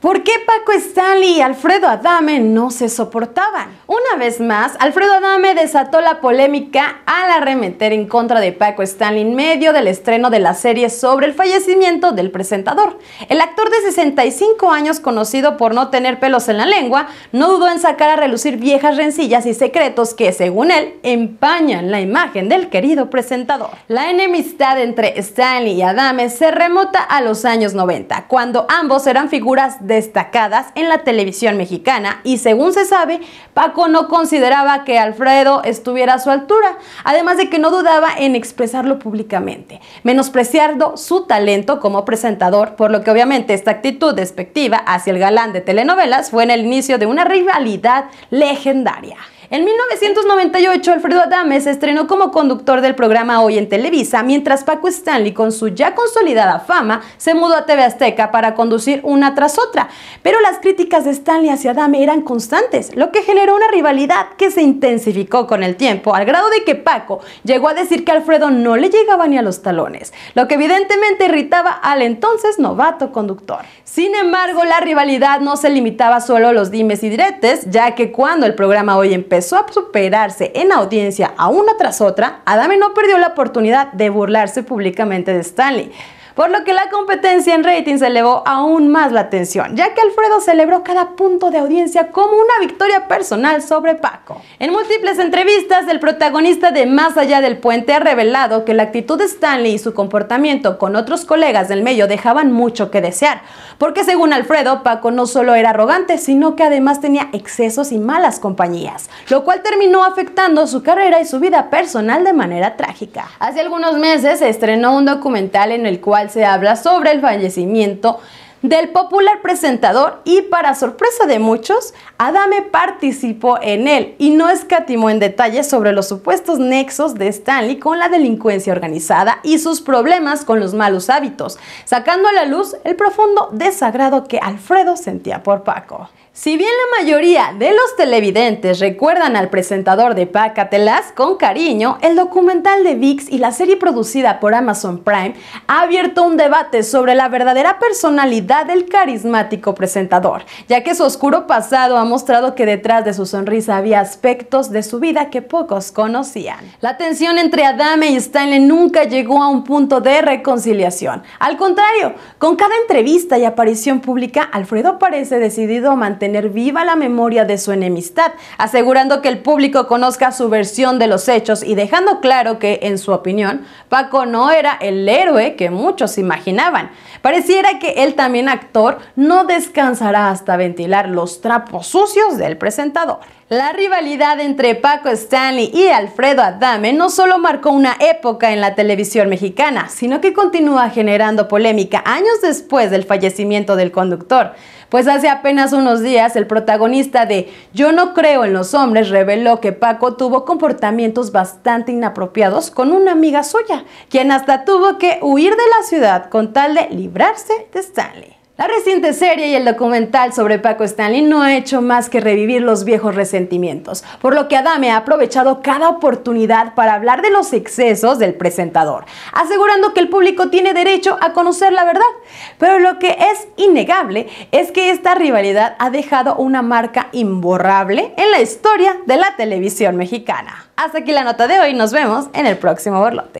¿Por qué Paco Stanley y Alfredo Adame no se soportaban? Una vez más, Alfredo Adame desató la polémica al arremeter en contra de Paco Stanley en medio del estreno de la serie sobre el fallecimiento del presentador. El actor de 65 años, conocido por no tener pelos en la lengua, no dudó en sacar a relucir viejas rencillas y secretos que, según él, empañan la imagen del querido presentador. La enemistad entre Stanley y Adame se remota a los años 90, cuando ambos eran figuras de destacadas en la televisión mexicana y según se sabe, Paco no consideraba que Alfredo estuviera a su altura, además de que no dudaba en expresarlo públicamente, menospreciando su talento como presentador, por lo que obviamente esta actitud despectiva hacia el galán de telenovelas fue en el inicio de una rivalidad legendaria. En 1998, Alfredo Adame se estrenó como conductor del programa Hoy en Televisa, mientras Paco Stanley, con su ya consolidada fama, se mudó a TV Azteca para conducir una tras otra. Pero las críticas de Stanley hacia Adame eran constantes, lo que generó una rivalidad que se intensificó con el tiempo, al grado de que Paco llegó a decir que Alfredo no le llegaba ni a los talones, lo que evidentemente irritaba al entonces novato conductor. Sin embargo, la rivalidad no se limitaba solo a los dimes y diretes, ya que cuando el programa Hoy empezó, empezó a superarse en audiencia a una tras otra, Adame no perdió la oportunidad de burlarse públicamente de Stanley por lo que la competencia en ratings elevó aún más la atención, ya que Alfredo celebró cada punto de audiencia como una victoria personal sobre Paco. En múltiples entrevistas, el protagonista de Más allá del puente ha revelado que la actitud de Stanley y su comportamiento con otros colegas del medio dejaban mucho que desear, porque según Alfredo, Paco no solo era arrogante, sino que además tenía excesos y malas compañías, lo cual terminó afectando su carrera y su vida personal de manera trágica. Hace algunos meses se estrenó un documental en el cual se habla sobre el fallecimiento del popular presentador y para sorpresa de muchos, Adame participó en él y no escatimó en detalles sobre los supuestos nexos de Stanley con la delincuencia organizada y sus problemas con los malos hábitos, sacando a la luz el profundo desagrado que Alfredo sentía por Paco. Si bien la mayoría de los televidentes recuerdan al presentador de Pacatelas con cariño, el documental de VIX y la serie producida por Amazon Prime ha abierto un debate sobre la verdadera personalidad del carismático presentador, ya que su oscuro pasado ha mostrado que detrás de su sonrisa había aspectos de su vida que pocos conocían. La tensión entre Adame y Stanley nunca llegó a un punto de reconciliación. Al contrario, con cada entrevista y aparición pública, Alfredo parece decidido a mantener viva la memoria de su enemistad, asegurando que el público conozca su versión de los hechos y dejando claro que, en su opinión, Paco no era el héroe que muchos imaginaban. Pareciera que él también actor no descansará hasta ventilar los trapos sucios del presentador. La rivalidad entre Paco Stanley y Alfredo Adame no solo marcó una época en la televisión mexicana, sino que continúa generando polémica años después del fallecimiento del conductor pues hace apenas unos días el protagonista de Yo no creo en los hombres reveló que Paco tuvo comportamientos bastante inapropiados con una amiga suya, quien hasta tuvo que huir de la ciudad con tal de librarse de Stanley. La reciente serie y el documental sobre Paco Stanley no ha hecho más que revivir los viejos resentimientos, por lo que Adame ha aprovechado cada oportunidad para hablar de los excesos del presentador, asegurando que el público tiene derecho a conocer la verdad. Pero lo que es innegable es que esta rivalidad ha dejado una marca imborrable en la historia de la televisión mexicana. Hasta aquí la nota de hoy, nos vemos en el próximo borlote.